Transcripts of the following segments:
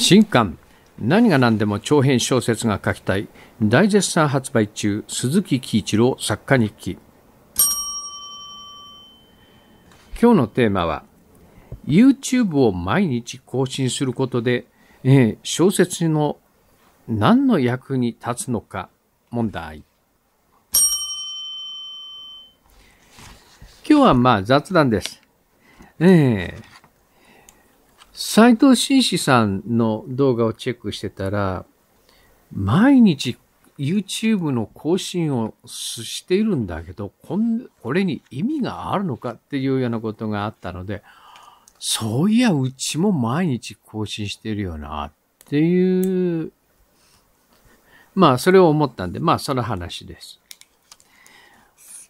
新刊何が何でも長編小説が書きたい大絶賛発売中鈴木喜一郎作家日記今日のテーマは YouTube を毎日更新することで、えー、小説の何の役に立つのか問題今日はまあ雑談です。ええー斎藤紳士さんの動画をチェックしてたら、毎日 YouTube の更新をしているんだけど、こんこれに意味があるのかっていうようなことがあったので、そういや、うちも毎日更新してるよな、っていう、まあ、それを思ったんで、まあ、その話です。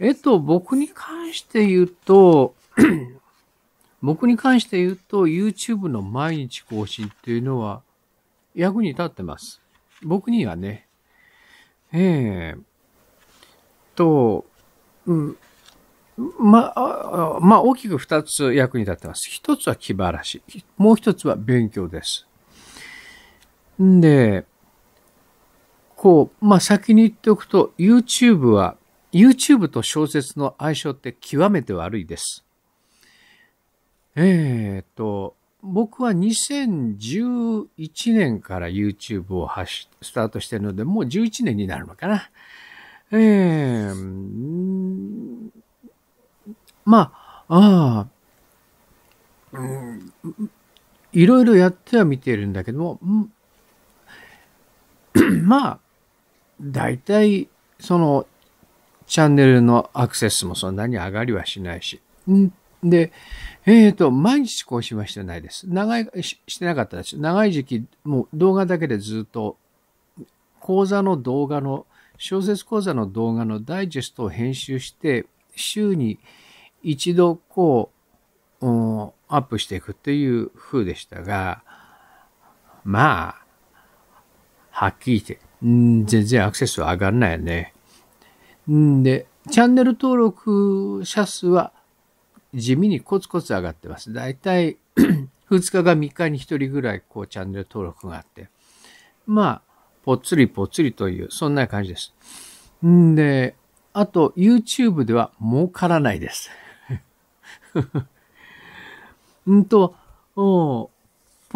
えっと、僕に関して言うと、僕に関して言うと、YouTube の毎日更新っていうのは役に立ってます。僕にはね。ええー、と、うん。ま、あ、まあ、大きく二つ役に立ってます。一つは気晴らし。もう一つは勉強です。んで、こう、まあ、先に言っておくと、YouTube は、YouTube と小説の相性って極めて悪いです。えー、っと、僕は2011年から YouTube をスタートしてるので、もう11年になるのかな。えー、まあ、ああ、うん、いろいろやっては見てるんだけども、うん、まあ、大体、その、チャンネルのアクセスもそんなに上がりはしないし、うんで、えっ、ー、と、毎日更新はしてないです。長い、ししてなかったです。長い時期、もう動画だけでずっと、講座の動画の、小説講座の動画のダイジェストを編集して、週に一度こう、うん、アップしていくっていう風でしたが、まあ、はっきり言って、ん全然アクセスは上がらないよね。んで、チャンネル登録者数は地味にコツコツ上がってます。だいたい2日が3日に1人ぐらいこうチャンネル登録があって、まあ、ぽっつりぽっつりという、そんな感じです。んで、あと YouTube では儲からないです。んと、ポ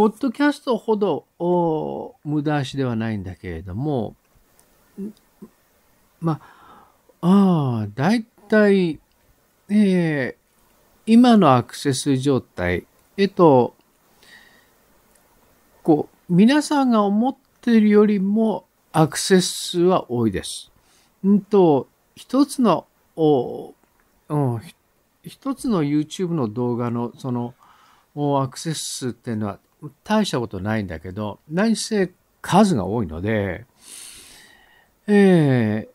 ッドキャストほど無駄足ではないんだけれども、まあ、ああ、だいたい、えー、今のアクセス状態えっと、こう、皆さんが思っているよりもアクセス数は多いです。んと、一つの、おうん、一つの YouTube の動画のそのアクセス数っていうのは大したことないんだけど、何せ数が多いので、え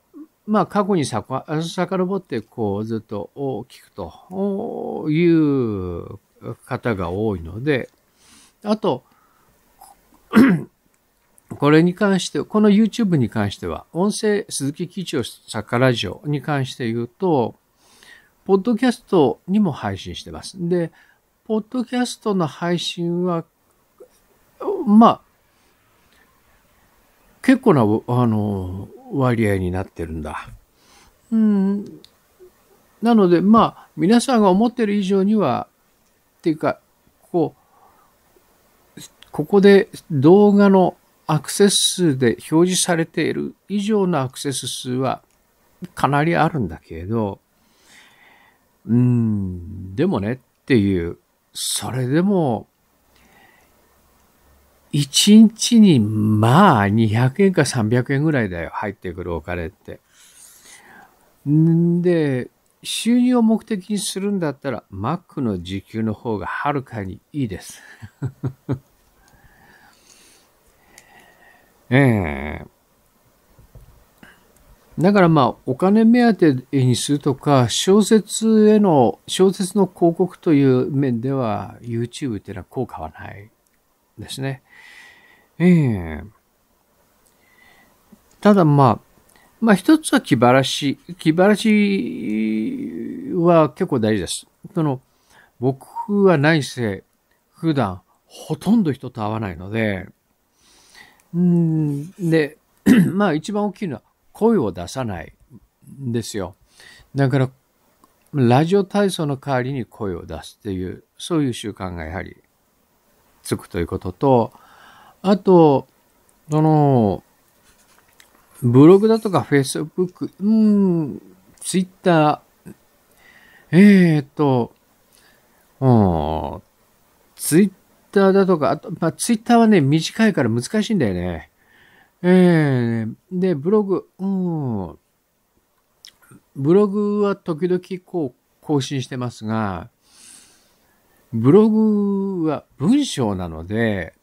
まあ、過去にさかさかのぼってこうずっと聞くという方が多いので、あと、これに関して、この YouTube に関しては、音声鈴木基地さ、作家ラジオに関して言うと、ポッドキャストにも配信してます。で、ポッドキャストの配信は、まあ、結構な、あの、割合になってるんだ。うん。なので、まあ、皆さんが思ってる以上には、っていうか、こう、ここで動画のアクセス数で表示されている以上のアクセス数はかなりあるんだけれど、うーん、でもねっていう、それでも1日にまあ200円か300円ぐらいだよ、入ってくるお金って。んで、収入を目的にするんだったら、マックの時給の方がはるかにいいです。ええだからまあ、お金目当てにするとか、小説への、小説の広告という面では、YouTube っていうのは効果はない。ですね。ええただまあ、まあ一つは気晴らし。気晴らしは結構大事です。その、僕はないせ普段ほとんど人と会わないので、うんで、まあ一番大きいのは声を出さないんですよ。だから、ラジオ体操の代わりに声を出すっていう、そういう習慣がやはりつくということと、あと、その、ブログだとか Facebook、うん、Twitter、えー、っと、うん、Twitter だとか、あと、まあ、Twitter はね、短いから難しいんだよね。えー、で、ブログ、うん、ブログは時々こう更新してますが、ブログは文章なので、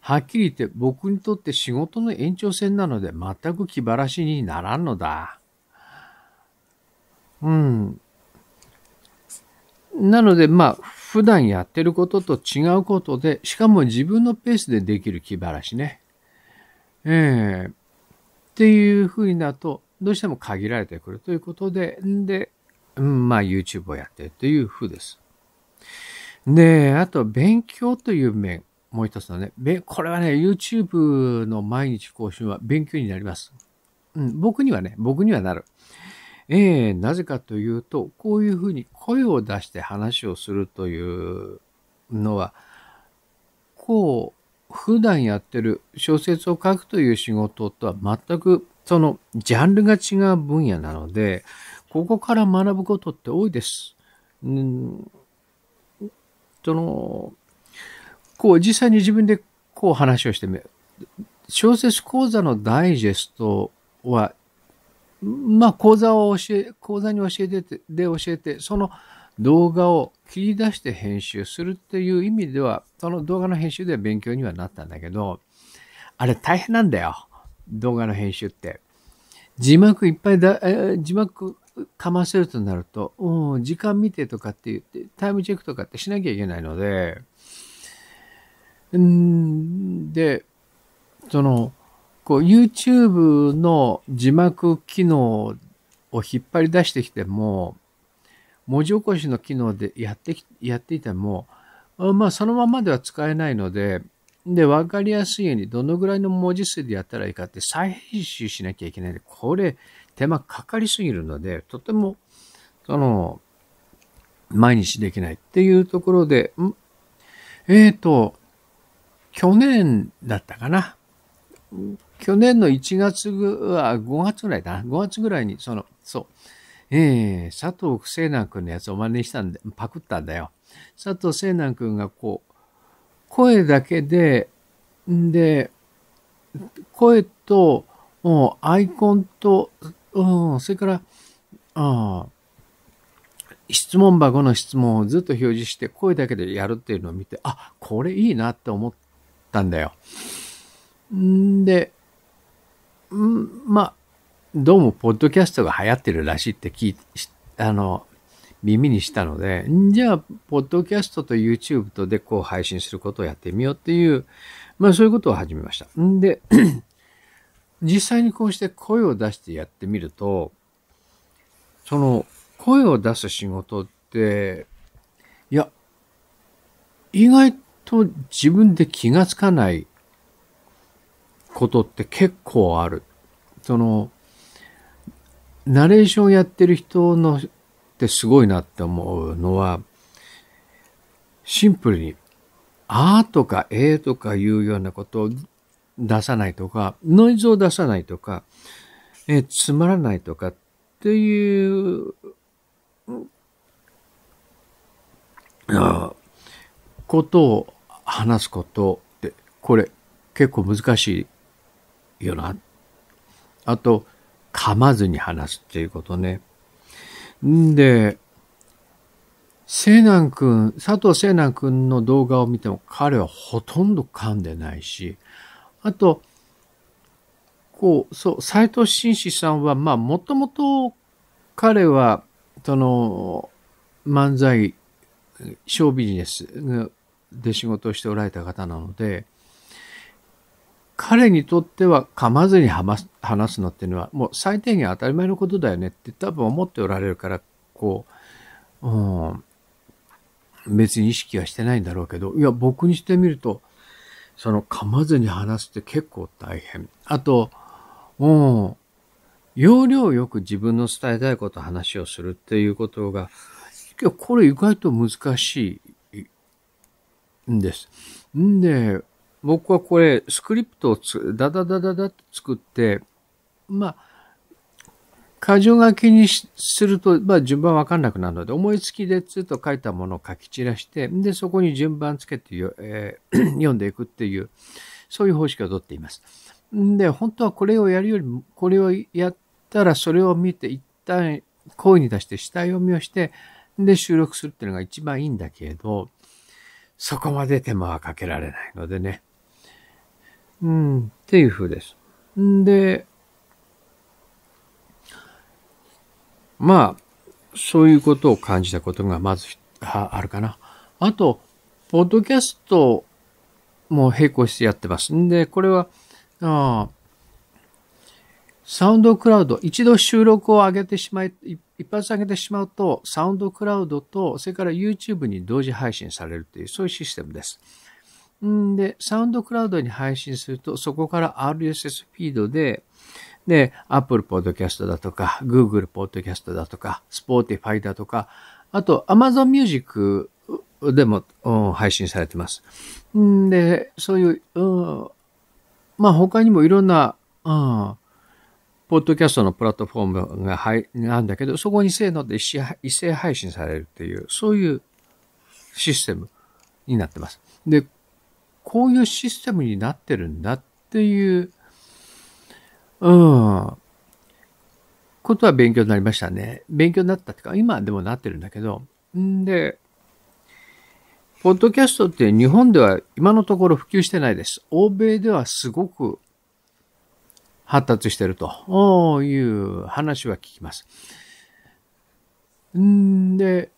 はっきり言って僕にとって仕事の延長線なので全く気晴らしにならんのだ。うん。なのでまあ、普段やってることと違うことで、しかも自分のペースでできる気晴らしね。ええー、っていうふうになると、どうしても限られてくるということで、で、うん、まあ YouTube をやってっというふうです。で、あと、勉強という面。もう一つのね。これはね、YouTube の毎日更新は勉強になります。うん、僕にはね、僕にはなる。えー、なぜかというと、こういうふうに声を出して話をするというのは、こう、普段やってる小説を書くという仕事とは全く、その、ジャンルが違う分野なので、ここから学ぶことって多いです。うんその、こう実際に自分でこう話をしてみる。小説講座のダイジェストは、まあ講座を教え、講座に教えてて、で教えて、その動画を切り出して編集するっていう意味では、その動画の編集では勉強にはなったんだけど、あれ大変なんだよ。動画の編集って。字幕いっぱいだ、えー、字幕かませるとなると、うん、時間見てとかって言って、タイムチェックとかってしなきゃいけないので、んで、その、こう YouTube の字幕機能を引っ張り出してきても、文字起こしの機能でやってやっていても、まあそのままでは使えないので、で、わかりやすいようにどのぐらいの文字数でやったらいいかって再編集しなきゃいけないで、これ手間かかりすぎるので、とても、その、毎日できないっていうところで、えっ、ー、と、去年だったかな。去年の1月は5月ぐらいだな。5月ぐらいに、その、そう。えー、佐藤聖南君のやつを真似したんで、パクったんだよ。佐藤聖南君がこう、声だけで、んで、声と、アイコンと、うん、それから、ああ質問箱の質問をずっと表示して声だけでやるっていうのを見て、あ、これいいなって思ったんだよ。んで、んまあ、どうもポッドキャストが流行ってるらしいって聞いあの、耳にしたので、じゃあ、ポッドキャストと YouTube とでこう配信することをやってみようっていう、まあそういうことを始めました。んで、実際にこうして声を出してやってみると、その声を出す仕事って、いや、意外と自分で気がつかないことって結構ある。その、ナレーションやってる人のってすごいなって思うのは、シンプルに、あーとかえーとかいうようなことを出さないとか、ノイズを出さないとか、えー、つまらないとかっていうあことを話すことって、これ結構難しいよな。あと、噛まずに話すっていうことね。んで、西南くん、佐藤西南くんの動画を見ても彼はほとんど噛んでないし、あと、こう、そう、斎藤紳士さんは、まあ、もともと彼はその、漫才、ショービジネスで仕事をしておられた方なので、彼にとっては噛まずに話すのっていうのは、もう最低限当たり前のことだよねって多分思っておられるから、こう、うん、別に意識はしてないんだろうけど、いや、僕にしてみると、その噛まずに話すって結構大変。あと、うん、要領よく自分の伝えたいこと話をするっていうことが、これ意外と難しいんです。んで、僕はこれスクリプトをつダダダダダって作って、まあ、箇条書きにすると、まあ、順番わかんなくなるので、思いつきでずっと書いたものを書き散らして、で、そこに順番つけて、えー、読んでいくっていう、そういう方式をとっています。で、本当はこれをやるよりも、これをやっただそれを見て一旦声に出して下読みをして、で収録するっていうのが一番いいんだけれど、そこまで手間はかけられないのでね。うん、っていう風です。んで、まあ、そういうことを感じたことがまずあるかな。あと、ポッドキャストも並行してやってます。んで、これは、あサウンドクラウド、一度収録を上げてしまい、一発上げてしまうと、サウンドクラウドと、それから YouTube に同時配信されるという、そういうシステムです。んで、サウンドクラウドに配信すると、そこから RSS フィードで、で、Apple Podcast だとか、Google Podcast だとか、Spotify だとか、あと Amazon Music でも、うん、配信されてます。んで、そういう、うん、まあ他にもいろんな、うん、ポッドキャストのプラットフォームが、はい、なんだけど、そこにせーので一斉配信されるっていう、そういうシステムになってます。で、こういうシステムになってるんだっていう、うん、ことは勉強になりましたね。勉強になったっていうか、今でもなってるんだけど、んで、ポッドキャストって日本では今のところ普及してないです。欧米ではすごく発達してるという話は聞きます。んで、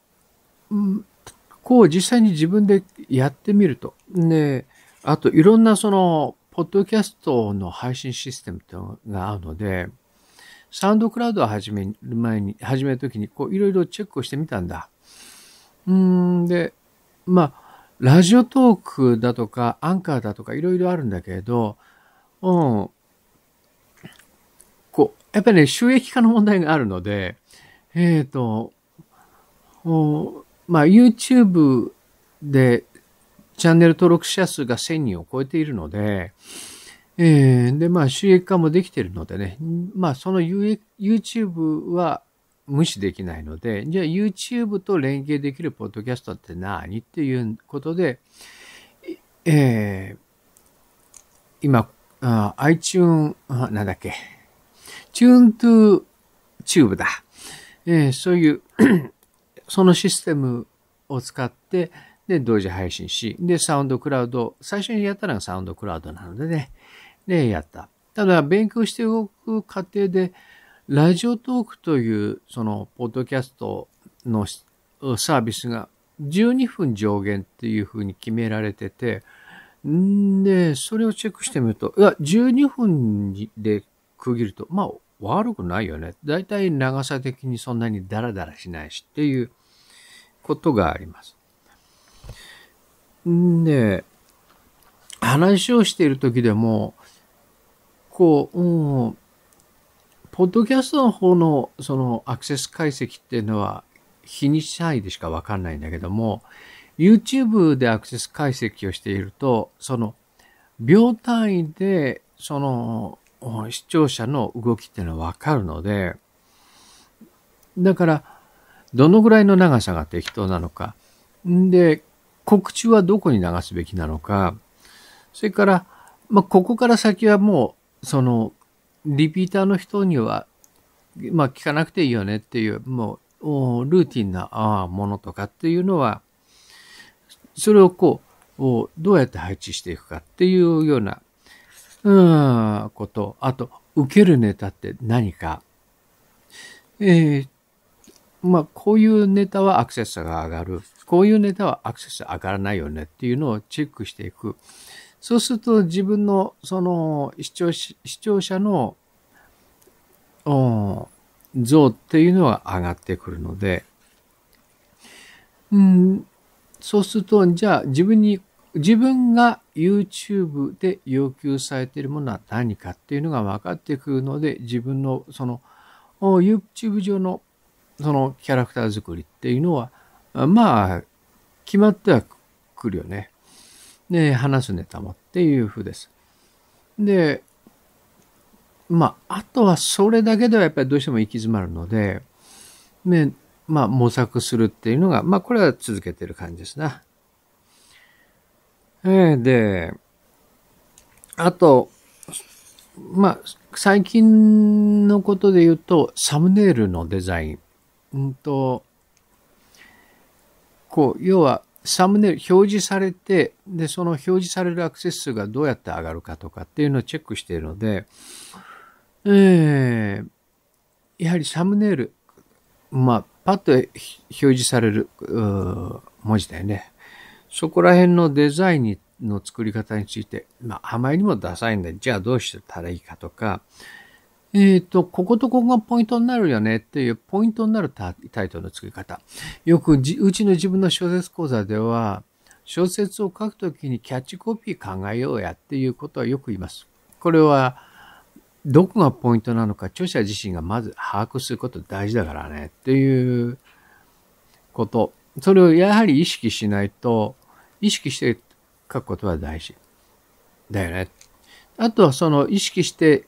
こう実際に自分でやってみると。で、あといろんなその、ポッドキャストの配信システムというのがあるので、サウンドクラウドを始める前に、始めるときに、こう、いろいろチェックをしてみたんだ。うんで、まあ、ラジオトークだとか、アンカーだとか、いろいろあるんだけれど、うん、やっぱりね、収益化の問題があるので、えっ、ー、と、おまあ、YouTube でチャンネル登録者数が1000人を超えているので、えー、で、まあ、収益化もできているのでね、まあ、その YouTube は無視できないので、じゃあ YouTube と連携できるポッドキャストって何っていうことで、えー、今、iTune、なんだっけ、チューントゥーチューブだ。えー、そういう そのシステムを使って、で、同時配信し、で、サウンドクラウド、最初にやったのがサウンドクラウドなのでね、で、やった。ただ、勉強して動く過程で、ラジオトークという、その、ポッドキャストのサービスが12分上限っていうふうに決められてて、んで、それをチェックしてみると、いや、12分で区切ると、まあ、悪くないよね。だいたい長さ的にそんなにダラダラしないしっていうことがあります。んで、話をしている時でも、こう、うん、ポッドキャストの方のそのアクセス解析っていうのは日にち単位でしかわかんないんだけども、YouTube でアクセス解析をしていると、その秒単位でその視聴者の動きっていうのはわかるので、だから、どのぐらいの長さが適当なのか。んで、告知はどこに流すべきなのか。それから、まあ、ここから先はもう、その、リピーターの人には、まあ、聞かなくていいよねっていう、もう、ルーティンなものとかっていうのは、それをこう、どうやって配置していくかっていうようなうん、こと。あと、受けるネタって何か。えー、まあ、こういうネタはアクセスが上がる。こういうネタはアクセス上がらないよねっていうのをチェックしていく。そうすると自分の、その、視聴視聴者の、像っていうのは上がってくるので、うん、そうすると、じゃあ自分に、自分が YouTube で要求されているものは何かっていうのが分かってくるので、自分のその YouTube 上のそのキャラクター作りっていうのは、まあ、決まってはくるよね。で、話すネタもっていう風です。で、まあ、あとはそれだけではやっぱりどうしても行き詰まるので、ね、まあ、模索するっていうのが、まあ、これは続けてる感じですな、えー、で、あと、まあ、最近のことで言うと、サムネイルのデザイン。んと、こう、要は、サムネイル表示されて、で、その表示されるアクセス数がどうやって上がるかとかっていうのをチェックしているので、えー、やはりサムネイル、まあ、パッと表示される、文字だよね。そこら辺のデザインの作り方について、まあ、あまりにもダサいんで、じゃあどうしてたらいいかとか、えっ、ー、と、こことここがポイントになるよねっていうポイントになるタイトルの作り方。よくうちの自分の小説講座では、小説を書くときにキャッチコピー考えようやっていうことはよく言います。これは、どこがポイントなのか著者自身がまず把握すること大事だからねっていうこと。それをやはり意識しないと、意識して書くことは大事だよね。あとはその意識して、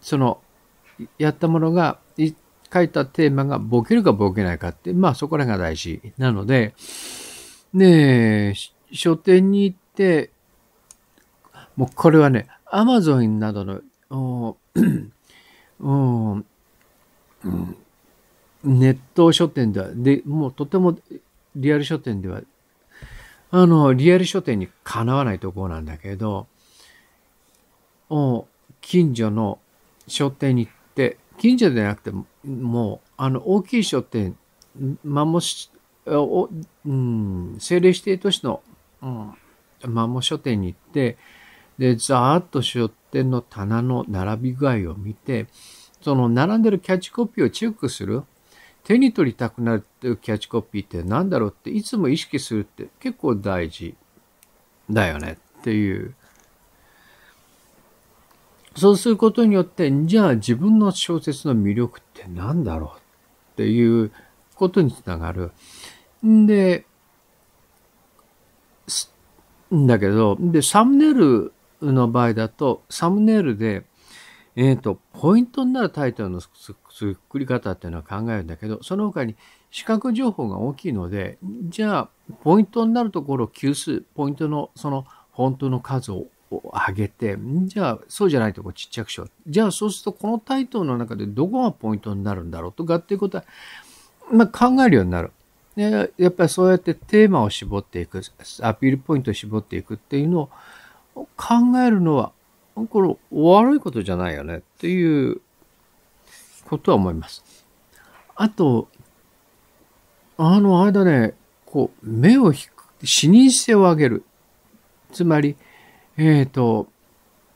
そのやったものが、書いたテーマがボケるかボケないかって、まあそこらが大事なので、ねえ、書店に行って、もうこれはね、アマゾンなどの、おおうん、ネット書店では、で、もうとてもリアル書店ではあの、リアル書店にかなわないとこなんだけど、近所の書店に行って、近所でなくても、もう、あの、大きい書店、マモうん、政令指定都市の、うん、マモ書店に行って、で、ざーっと書店の棚の並び具合を見て、その並んでるキャッチコピーをチェックする。手に取りたくなるいうキャッチコピーって何だろうっていつも意識するって結構大事だよねっていう。そうすることによって、じゃあ自分の小説の魅力って何だろうっていうことにつながる。んで、だけど、で、サムネイルの場合だと、サムネイルで、えっ、ー、と、ポイントになるタイトルのつ作り方っていうのは考えるんだけど、その他に視覚情報が大きいので、じゃあ、ポイントになるところを級数、ポイントのそのフォントの数を上げて、じゃあ、そうじゃないとこちっちゃくしよう。じゃあ、そうするとこのタイトルの中でどこがポイントになるんだろうとかっていうことは、まあ、考えるようになる。でやっぱりそうやってテーマを絞っていく、アピールポイントを絞っていくっていうのを考えるのは、これ悪いことじゃないよねっていうことは思います。あと、あの、間ね、こう、目を引く、視認性を上げる。つまり、えっ、ー、と、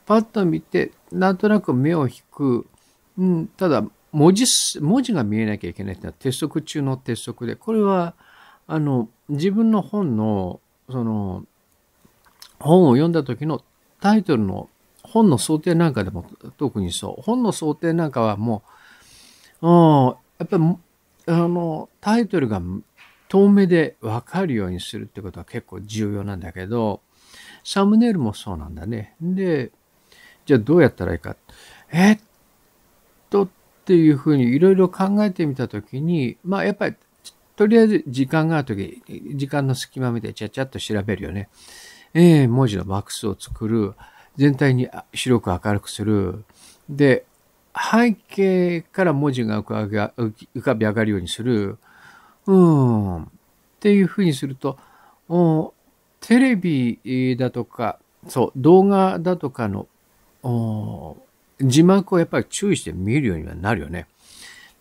パッと見て、なんとなく目を引く。うん、ただ、文字、文字が見えなきゃいけないっていうのは鉄則中の鉄則で、これは、あの、自分の本の、その、本を読んだ時のタイトルの本の想定なんかでも特にそう。本の想定なんかはもう、うん、やっぱあの、タイトルが遠目でわかるようにするってことは結構重要なんだけど、サムネイルもそうなんだね。で、じゃあどうやったらいいか。えっと、っていうふうにいろいろ考えてみたときに、まあやっぱり、とりあえず時間があるとき、時間の隙間見てちゃちゃっと調べるよね。えー、文字のマックスを作る。全体に白く明るくする。で、背景から文字が浮かび上がるようにする。うん。っていうふうにすると、テレビだとか、そう、動画だとかの、字幕をやっぱり注意して見るようにはなるよね。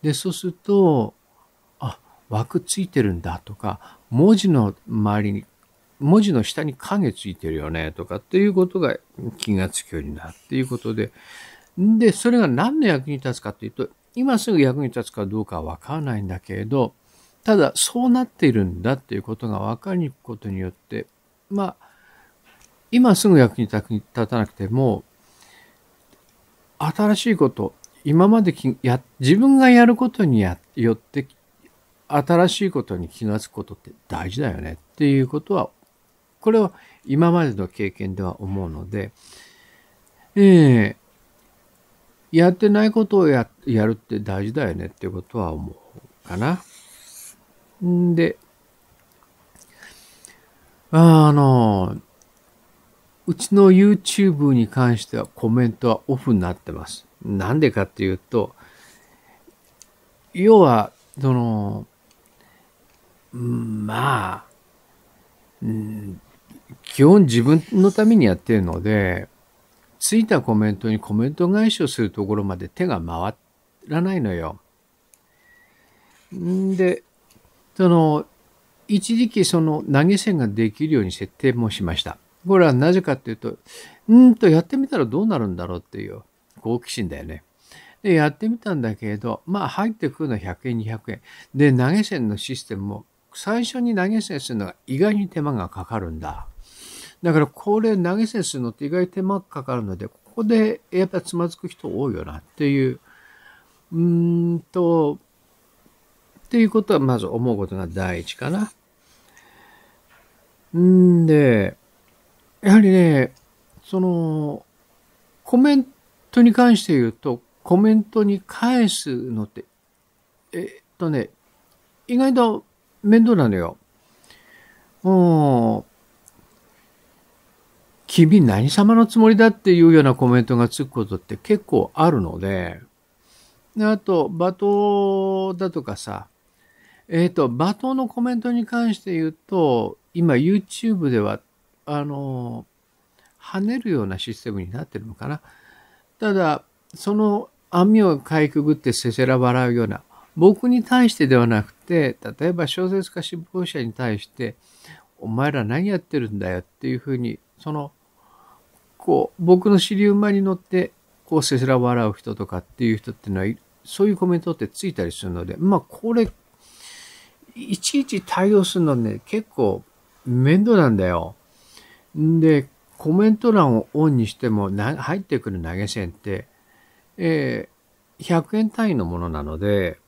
で、そうすると、あ、枠ついてるんだとか、文字の周りに、文字の下に影ついてるよねとかっていうことが気がつくようになっていうことで、で、それが何の役に立つかというと、今すぐ役に立つかどうかはわからないんだけれど、ただそうなっているんだっていうことがわかりにくことによって、まあ、今すぐ役に立たなくても、新しいこと、今までや自分がやることによって新しいことに気がつくことって大事だよねっていうことはこれは今までの経験では思うので、えー、やってないことをややるって大事だよねってことは思うかな。んで、あの、うちの YouTube に関してはコメントはオフになってます。なんでかっていうと、要は、その、まあ、うん、基本自分のためにやってるので、ついたコメントにコメント返しをするところまで手が回らないのよ。んで、その、一時期その投げ銭ができるように設定もしました。これはなぜかっていうと、うんとやってみたらどうなるんだろうっていう好奇心だよね。で、やってみたんだけれど、まあ入ってくるのは100円、200円。で、投げ銭のシステムも最初に投げ銭するのが意外に手間がかかるんだ。だからこれ投げ銭するのって意外手間かかるので、ここでやっぱつまずく人多いよなっていう、うーんと、っていうことはまず思うことが第一かな。んで、やはりね、その、コメントに関して言うと、コメントに返すのって、えっとね、意外と面倒なのよ。うん。君何様のつもりだっていうようなコメントがつくことって結構あるので、であと、罵倒だとかさ、えっ、ー、と、罵倒のコメントに関して言うと、今 YouTube では、あの、跳ねるようなシステムになってるのかな。ただ、その網をかいくぐってせせら笑うような、僕に対してではなくて、例えば小説家志望者に対して、お前ら何やってるんだよっていうふうに、その構僕の尻馬に乗ってこうせせら笑う人とかっていう人っていうのはそういうコメントってついたりするのでまあこれいちいち対応するのね結構面倒なんだよ。んでコメント欄をオンにしてもな入ってくる投げ銭って、えー、100円単位のものなので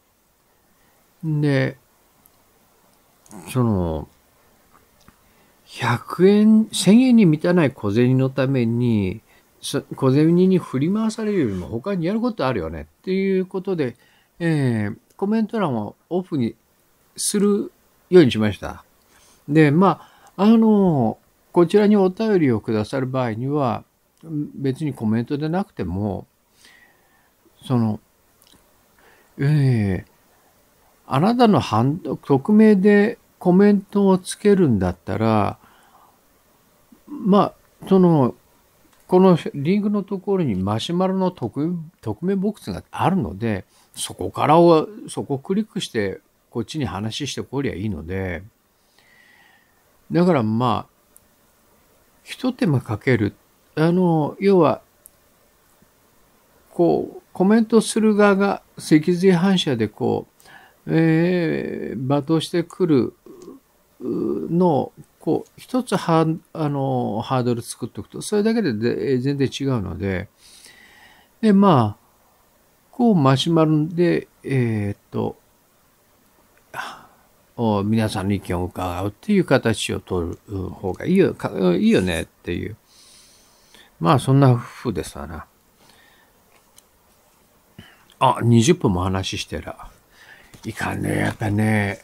でその100円、1000円に満たない小銭のために、小銭に振り回されるよりも他にやることあるよねっていうことで、えー、コメント欄をオフにするようにしました。で、まあ、あの、こちらにお便りをくださる場合には、別にコメントでなくても、その、ええー、あなたの匿名でコメントをつけるんだったら、まあ、その、このリングのところにマシュマロの匿名ボックスがあるので、そこからを、そこをクリックして、こっちに話してこりゃいいので、だからまあ、ひと手間かける。あの、要は、こう、コメントする側が脊髄反射でこう、えー、罵倒してくるのをこう、一つハーあのハードル作っておくと、それだけでで全然違うので、で、まあ、こう、マシュマロで、えー、っと、皆さんの意見を伺うっていう形を取る方がいいよ、いいよねっていう。まあ、そんな風ですわな。あ、20分も話してら。いかんね、やっぱね。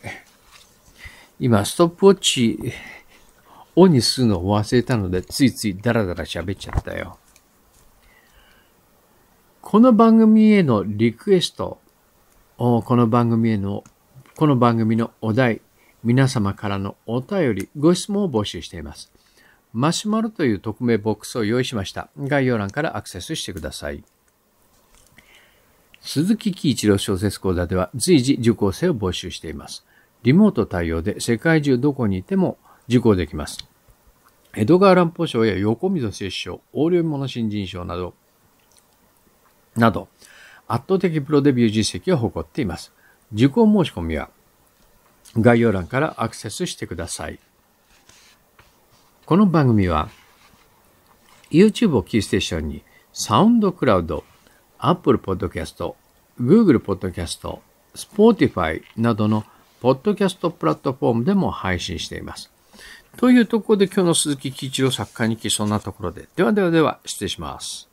今、ストップウォッチ、オにするのを忘れたので、ついついダラダラ喋っちゃったよ。この番組へのリクエスト、この番組への、この番組のお題、皆様からのお便り、ご質問を募集しています。マシュマロという匿名ボックスを用意しました。概要欄からアクセスしてください。鈴木喜一郎小説講座では随時受講生を募集しています。リモート対応で世界中どこにいても受講できます。江戸川乱歩賞や横溝摂賞、横領物新人賞など、など、圧倒的プロデビュー実績を誇っています。受講申し込みは概要欄からアクセスしてください。この番組は YouTube をキーステーションにサウンドクラウド、Apple Podcast、Google Podcast、Spotify などのポッドキャストプラットフォームでも配信しています。というところで今日の鈴木喜一郎作家に来そんなところで。ではではでは、失礼します。